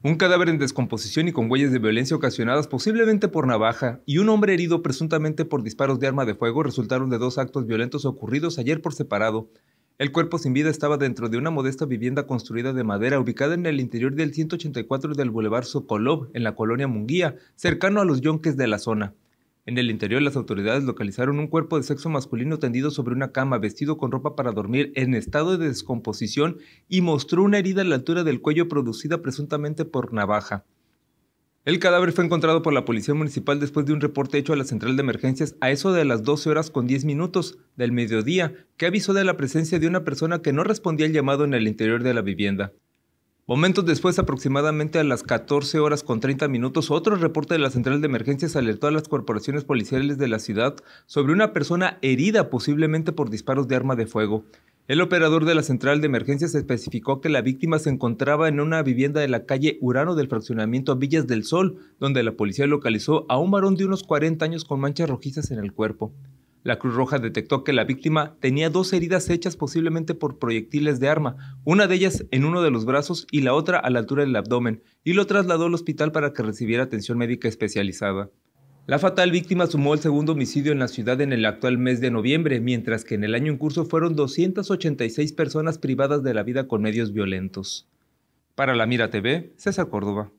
Un cadáver en descomposición y con huellas de violencia ocasionadas posiblemente por navaja y un hombre herido presuntamente por disparos de arma de fuego resultaron de dos actos violentos ocurridos ayer por separado. El cuerpo sin vida estaba dentro de una modesta vivienda construida de madera ubicada en el interior del 184 del Boulevard Sokolov, en la colonia Munguía, cercano a los yonques de la zona. En el interior, las autoridades localizaron un cuerpo de sexo masculino tendido sobre una cama, vestido con ropa para dormir, en estado de descomposición y mostró una herida a la altura del cuello producida presuntamente por navaja. El cadáver fue encontrado por la Policía Municipal después de un reporte hecho a la Central de Emergencias a eso de las 12 horas con 10 minutos del mediodía, que avisó de la presencia de una persona que no respondía al llamado en el interior de la vivienda. Momentos después, aproximadamente a las 14 horas con 30 minutos, otro reporte de la Central de Emergencias alertó a las corporaciones policiales de la ciudad sobre una persona herida posiblemente por disparos de arma de fuego. El operador de la Central de Emergencias especificó que la víctima se encontraba en una vivienda de la calle Urano del fraccionamiento Villas del Sol, donde la policía localizó a un varón de unos 40 años con manchas rojizas en el cuerpo. La Cruz Roja detectó que la víctima tenía dos heridas hechas posiblemente por proyectiles de arma, una de ellas en uno de los brazos y la otra a la altura del abdomen, y lo trasladó al hospital para que recibiera atención médica especializada. La fatal víctima sumó el segundo homicidio en la ciudad en el actual mes de noviembre, mientras que en el año en curso fueron 286 personas privadas de la vida con medios violentos. Para la Mira TV, César Córdoba.